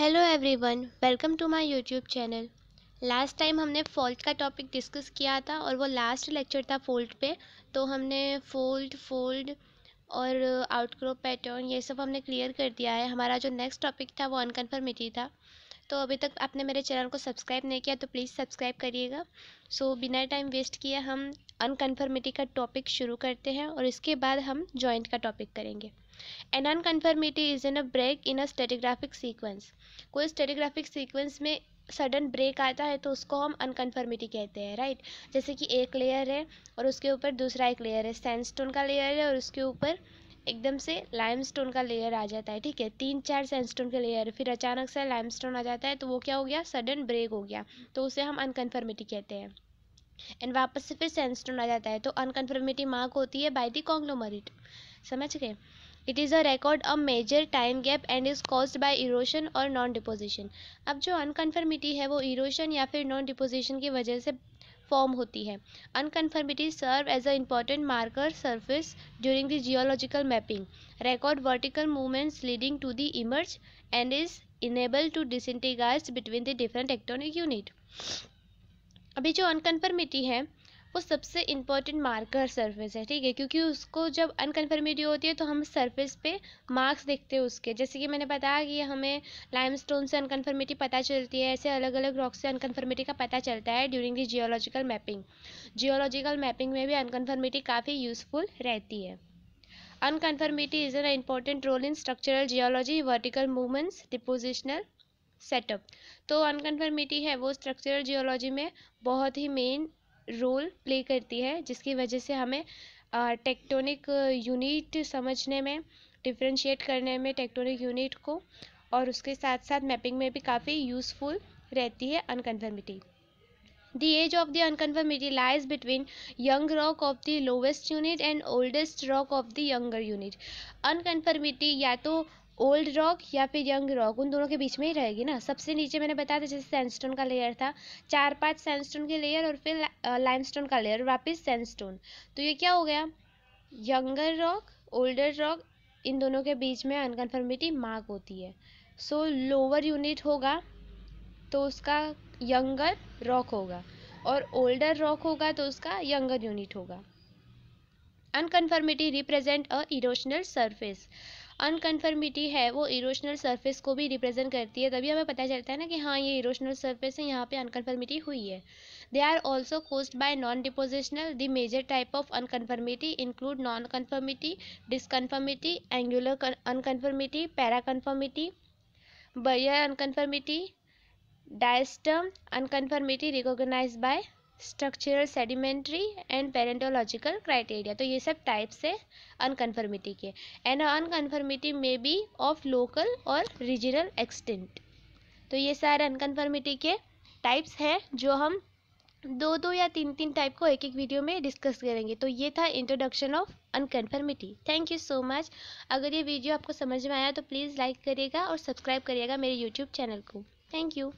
hello everyone welcome to my YouTube channel last time हमने fault का topic discuss किया था और वो लास्ट लेक्चर था फ़ोल्ट पे तो हमने फोल्ड फोल्ड और आउटक्रो पैटर्न ये सब हमने क्लियर कर दिया है हमारा जो नेक्स्ट टॉपिक था वो अनकन्फर्मिटी था तो अभी तक आपने मेरे चैनल को सब्सक्राइब नहीं किया तो प्लीज़ सब्सक्राइब करिएगा सो बिना टाइम वेस्ट किए हम अनकन्फर्मिटी का टॉपिक शुरू करते हैं और इसके बाद हम जॉइंट का टॉपिक करेंगे an unconformity is in a break in a stratigraphic sequence कोई स्टेटिग्राफिक सीक्वेंस में सडन ब्रेक आता है तो उसको हम अनकन्फर्मिटी कहते हैं राइट जैसे कि एक लेयर है और उसके ऊपर दूसरा एक लेयर है सैंडस्टोन का लेयर है और उसके ऊपर एकदम से लाइमस्टोन का लेयर आ जाता है ठीक है तीन चार सैंडस्टोन के लेयर फिर अचानक से लाइमस्टोन आ जाता है तो वो क्या हो गया सडन ब्रेक हो गया तो उसे हम अनकन्फर्मिटी कहते हैं एंड वापस से फिर सैंडस्टोन आ जाता है तो अनकन्फर्मिटी मार्क होती है बाई दी कॉन्ग्लोमरिट समझ गए it is a record a major time gap and is caused by erosion और नॉन डिपोजिशन अब जो अनकन्फर्मिटी है वो इरोशन या फिर नॉन डिपोजिशन की वजह से फॉर्म होती है unconformity serve as a important marker surface during the geological mapping record vertical movements leading to the emerge and is enable to dis between the different tectonic unit अभी जो unconformity है वो सबसे इम्पॉर्टेंट मार्कर सरफेस है ठीक है क्योंकि उसको जब अनकन्फर्मिटी होती है तो हम सरफेस पे मार्क्स देखते हैं उसके जैसे कि मैंने बताया कि हमें लाइम स्टोन से अनकन्फर्मिटी पता चलती है ऐसे अलग अलग रॉक से अनकन्फर्मिटी का पता चलता है during the geological mapping geological mapping में भी अनकन्फर्मिटी काफ़ी यूजफुल रहती है unconformity is an important role in structural geology vertical movements depositional setup तो अनकन्फर्मिटी है वो स्ट्रक्चरल जियोलॉजी में बहुत ही मेन रोल प्ले करती है जिसकी वजह से हमें टेक्टोनिक यूनिट समझने में डिफ्रेंशिएट करने में टेक्टोनिक यूनिट को और उसके साथ साथ मैपिंग में भी काफ़ी यूजफुल रहती है unconformity the edge of the unconformity lies between young rock of the lowest unit and oldest rock of the younger unit unconformity या तो ओल्ड रॉक या फिर यंग रॉक उन दोनों के बीच में ही रहेगी ना सबसे नीचे मैंने बताया था जैसे सैंडस्टोन का लेयर था चार पांच सैंडस्टोन के लेयर और फिर लाइमस्टोन का लेयर वापस सैंडस्टोन तो ये क्या हो गया यंगर रॉक ओल्डर रॉक इन दोनों के बीच में अनकन्फर्मिटी मार्क होती है सो लोअर यूनिट होगा तो उसका यंगर रॉक होगा और ओल्डर रॉक होगा तो उसका यंगर यूनिट होगा unconformity represent a erosional surface unconformity है वो इरोशनल सरफेस को भी रिप्रेजेंट करती है तभी हमें पता चलता है ना कि हाँ ये इरोशनल सरफेस है यहाँ पे अनकन्फर्मिटी हुई है they are also caused by non depositional the major type of unconformity include non conformity disconformity angular unconformity para conformity बयर unconformity diastem unconformity recognize by structural sedimentary and paleontological criteria तो ये सब types है unconformity के and unconformity may be of local और regional extent तो ये सारे अनकन्फर्मिटी के टाइप्स हैं जो हम दो दो या तीन तीन टाइप को एक एक वीडियो में डिस्कस करेंगे तो ये था introduction of unconformity thank you so much अगर ये वीडियो आपको समझ में आया तो प्लीज़ लाइक करिएगा और सब्सक्राइब करिएगा मेरे यूट्यूब चैनल को थैंक यू